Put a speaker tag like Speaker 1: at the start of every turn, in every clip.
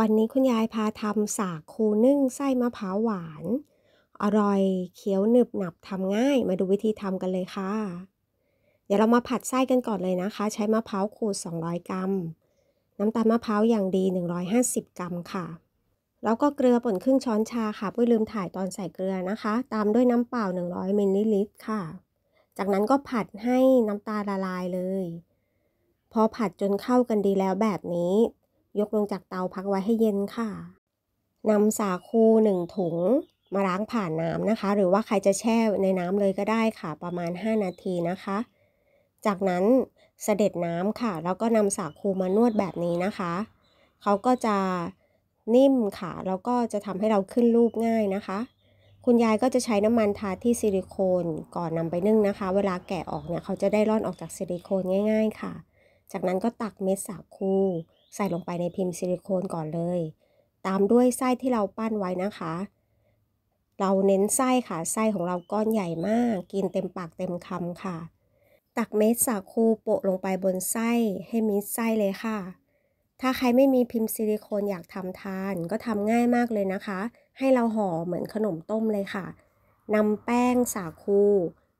Speaker 1: วันนี้คุณยายพาทำสาคูนึ่งไส้มะพร้าวหวาน อร่อยเคี้ยวหนึบหนับทำง่ายมาดูวิธีทำกันเลยค่ะ เดี๋ยวเรามาผัดไส้กันก่อนเลยนะคะ ใช้มะพร้าวขูด 200 กรัม น้ำตาลมะพร้าวอย่างดี 150 กรัมค่ะ แล้วก็เกลือป่นครึ่งช้อนชาค่ะไม่ลืมถ่ายตอนใส่เกลือนะคะ ตามด้วยน้ำเปล่า 100มิลลิลิตรค่ะ จากนั้นก็ผัดให้น้ำตาลละลายเลย พอผัดจนเข้ากันดีแล้วแบบนี้ยกลงจากเตาพักไว้ให้เย็นค่ะ นำสาคูหนึ่งถุง มาล้างผ่านน้ำนะคะ หรือว่าใครจะแช่ในน้ำเลยก็ได้ค่ะ ประมาณ 5 นาทีนะคะ จากนั้นเสด็จน้ำค่ะ แล้วก็นำสาคูมานวดแบบนี้นะคะ เขาก็จะนิ่มค่ะ แล้วก็จะทำให้เราขึ้นรูปง่ายนะคะ คุณยายก็จะใช้น้ำมันทาที่ซิลิโคน ก่อนนำไปนึ่งนะคะ เวลาแกะออกเนี่ยเขาจะได้ร่อนออกจากซิลิโคนง่าย ๆ ค่ะ จากนั้นก็ตักเม็ดสาคูใส่ลงไปในพิมพ์ซิลิโคนก่อนเลย ตามด้วยไส้ที่เราปั้นไว้นะคะ เราเน้นไส้ค่ะ ไส้ของเราก้อนใหญ่มาก กินเต็มปากเต็มคำค่ะ ตักเม็ดสาคูโปะลงไปบนไส้ให้มิดไส้เลยค่ะ ถ้าใครไม่มีพิมพ์ซิลิโคนอยากทำทาน ก็ทำง่ายมากเลยนะคะ ให้เราห่อเหมือนขนมต้มเลยค่ะ นำแป้งสาคู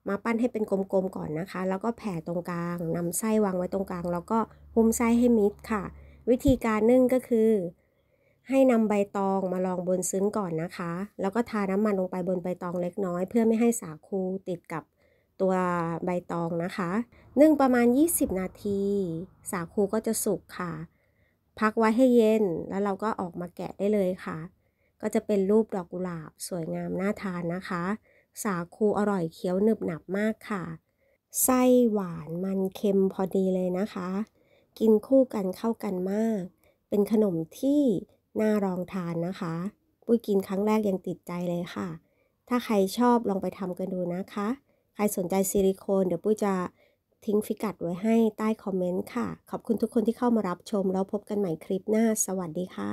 Speaker 1: มาปั้นให้เป็นกลมๆก่อนนะคะ แล้วก็แผ่ตรงกลาง นำไส้วางไว้ตรงกลาง แล้วก็หุ้มไส้ให้มิดค่ะวิธีการนึ่งก็คือ ให้นำใบตองมาลองบนซึ้งก่อนนะคะ แล้วก็ทาน้ำมันลงไปบนใบตองเล็กน้อย เพื่อไม่ให้สาคูติดกับตัวใบตองนะคะ นึ่งประมาณ 20 นาที สาคูก็จะสุกค่ะ พักไว้ให้เย็นแล้วเราก็ออกมาแกะได้เลยค่ะ ก็จะเป็นรูปดอกกุหลาบสวยงามน่าทานนะคะ สาคูอร่อยเคี้ยวหนึบหนับมากค่ะไส้หวานมันเค็มพอดีเลยนะคะกินคู่กันเข้ากันมาก เป็นขนมที่น่ารองทานนะคะ ปุ้ยกินครั้งแรกยังติดใจเลยค่ะ ถ้าใครชอบลองไปทำกันดูนะคะ ใครสนใจซิลิโคน เดี๋ยวปุ้ยจะทิ้งฟิกัดไว้ให้ใต้คอมเมนต์ค่ะ ขอบคุณทุกคนที่เข้ามารับชม แล้วพบกันใหม่คลิปหน้า สวัสดีค่ะ